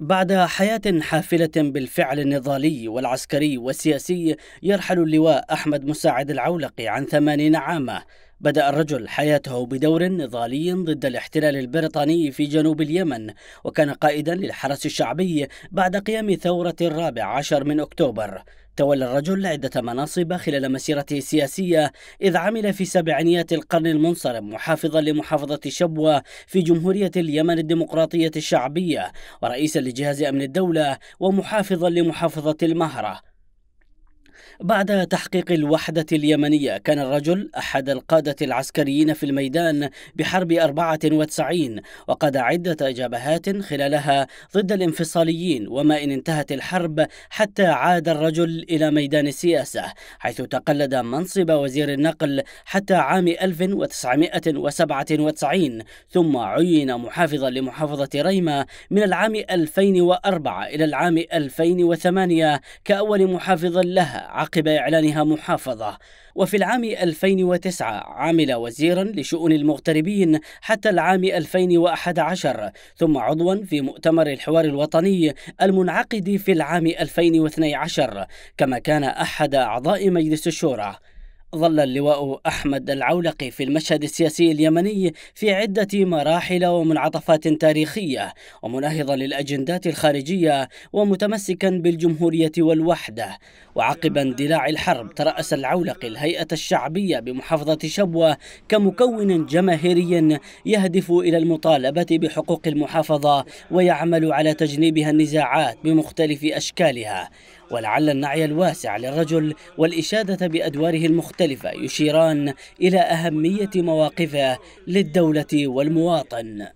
بعد حياة حافلة بالفعل النضالي والعسكري والسياسي يرحل اللواء أحمد مساعد العولقي عن ثمانين عاما بدأ الرجل حياته بدور نضالي ضد الاحتلال البريطاني في جنوب اليمن وكان قائدا للحرس الشعبي بعد قيام ثورة الرابع عشر من أكتوبر تولى الرجل عدة مناصب خلال مسيرته السياسية إذ عمل في سبعينيات القرن المنصرم محافظا لمحافظة شبوة في جمهورية اليمن الديمقراطية الشعبية ورئيسا لجهاز أمن الدولة ومحافظا لمحافظة المهرة بعد تحقيق الوحدة اليمنية كان الرجل أحد القادة العسكريين في الميدان بحرب 94 وقد عدة جبهات خلالها ضد الانفصاليين وما إن انتهت الحرب حتى عاد الرجل إلى ميدان السياسة حيث تقلد منصب وزير النقل حتى عام 1997 ثم عين محافظا لمحافظة ريمة من العام 2004 إلى العام 2008 كأول محافظ لها عقب إعلانها محافظة وفي العام 2009 عمل وزيرا لشؤون المغتربين حتى العام 2011 ثم عضوا في مؤتمر الحوار الوطني المنعقد في العام 2012 كما كان أحد أعضاء مجلس الشورى ظل اللواء أحمد العولقي في المشهد السياسي اليمني في عدة مراحل ومنعطفات تاريخية ومناهضا للأجندات الخارجية ومتمسكا بالجمهورية والوحدة وعقب اندلاع الحرب ترأس العولقي الهيئة الشعبية بمحافظة شبوة كمكون جماهيري يهدف إلى المطالبة بحقوق المحافظة ويعمل على تجنيبها النزاعات بمختلف أشكالها ولعل النعي الواسع للرجل والإشادة بأدواره المختلفة يشيران إلى أهمية مواقفه للدولة والمواطن